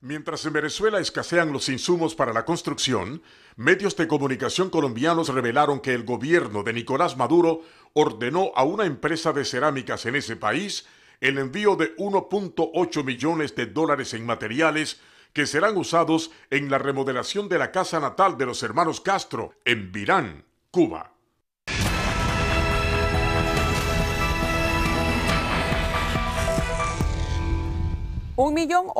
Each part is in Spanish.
Mientras en Venezuela escasean los insumos para la construcción, medios de comunicación colombianos revelaron que el gobierno de Nicolás Maduro ordenó a una empresa de cerámicas en ese país el envío de 1.8 millones de dólares en materiales que serán usados en la remodelación de la casa natal de los hermanos Castro en Virán, Cuba. millón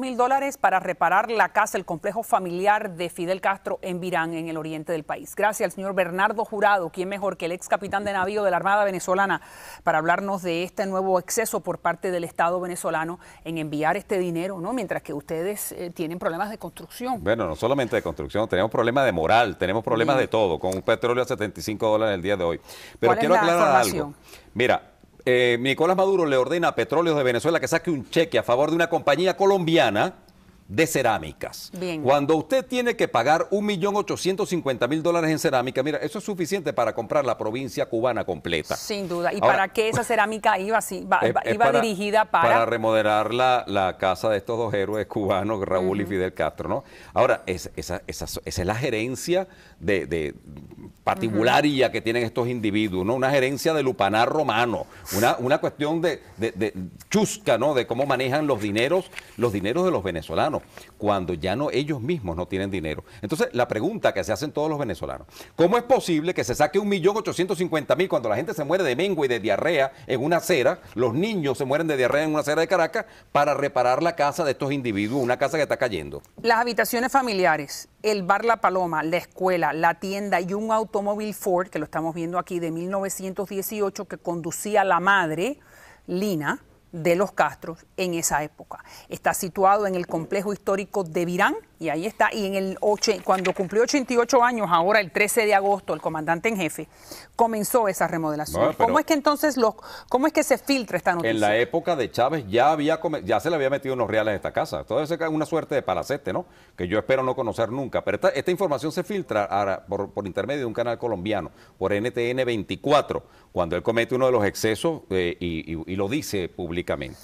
mil dólares para reparar la casa, el complejo familiar de Fidel Castro en Virán, en el oriente del país. Gracias al señor Bernardo Jurado, quien mejor que el ex capitán de navío de la Armada venezolana, para hablarnos de este nuevo exceso por parte del Estado venezolano en enviar este dinero, ¿no? Mientras que ustedes eh, tienen problemas de construcción. Bueno, no solamente de construcción, tenemos problemas de moral, tenemos problemas de todo, con un petróleo a 75 dólares el día de hoy. Pero quiero aclarar algo. Mira, eh, Nicolás Maduro le ordena a Petróleos de Venezuela que saque un cheque a favor de una compañía colombiana de cerámicas. Cuando usted tiene que pagar 1.850.000 dólares en cerámica, mira, eso es suficiente para comprar la provincia cubana completa. Sin duda. ¿Y para qué esa cerámica iba, iba dirigida para...? Para remodelar la, casa de estos dos héroes cubanos, Raúl y Fidel Castro, ¿no? Ahora, es, esa, es la gerencia de, de que tienen estos individuos, ¿no? Una gerencia de lupanar romano, una, una cuestión de, de chusca, ¿no? De cómo manejan los dineros, los dineros de los venezolanos cuando ya no ellos mismos no tienen dinero. Entonces, la pregunta que se hacen todos los venezolanos, ¿cómo es posible que se saque un millón 1.850.000 cuando la gente se muere de mengua y de diarrea en una acera, los niños se mueren de diarrea en una acera de Caracas para reparar la casa de estos individuos, una casa que está cayendo? Las habitaciones familiares, el bar La Paloma, la escuela, la tienda y un automóvil Ford, que lo estamos viendo aquí de 1918 que conducía la madre, Lina, de los Castros en esa época. Está situado en el complejo histórico de Virán, y ahí está. Y en el ocho, cuando cumplió 88 años, ahora el 13 de agosto, el comandante en jefe comenzó esa remodelación. ¿Cómo es que entonces los, cómo es que se filtra esta noticia? En la época de Chávez ya había ya se le había metido unos reales en esta casa. entonces es una suerte de palacete, ¿no? Que yo espero no conocer nunca. Pero esta, información se filtra ahora por, por, intermedio de un canal colombiano, por NTN 24, cuando él comete uno de los excesos eh, y, lo dice públicamente.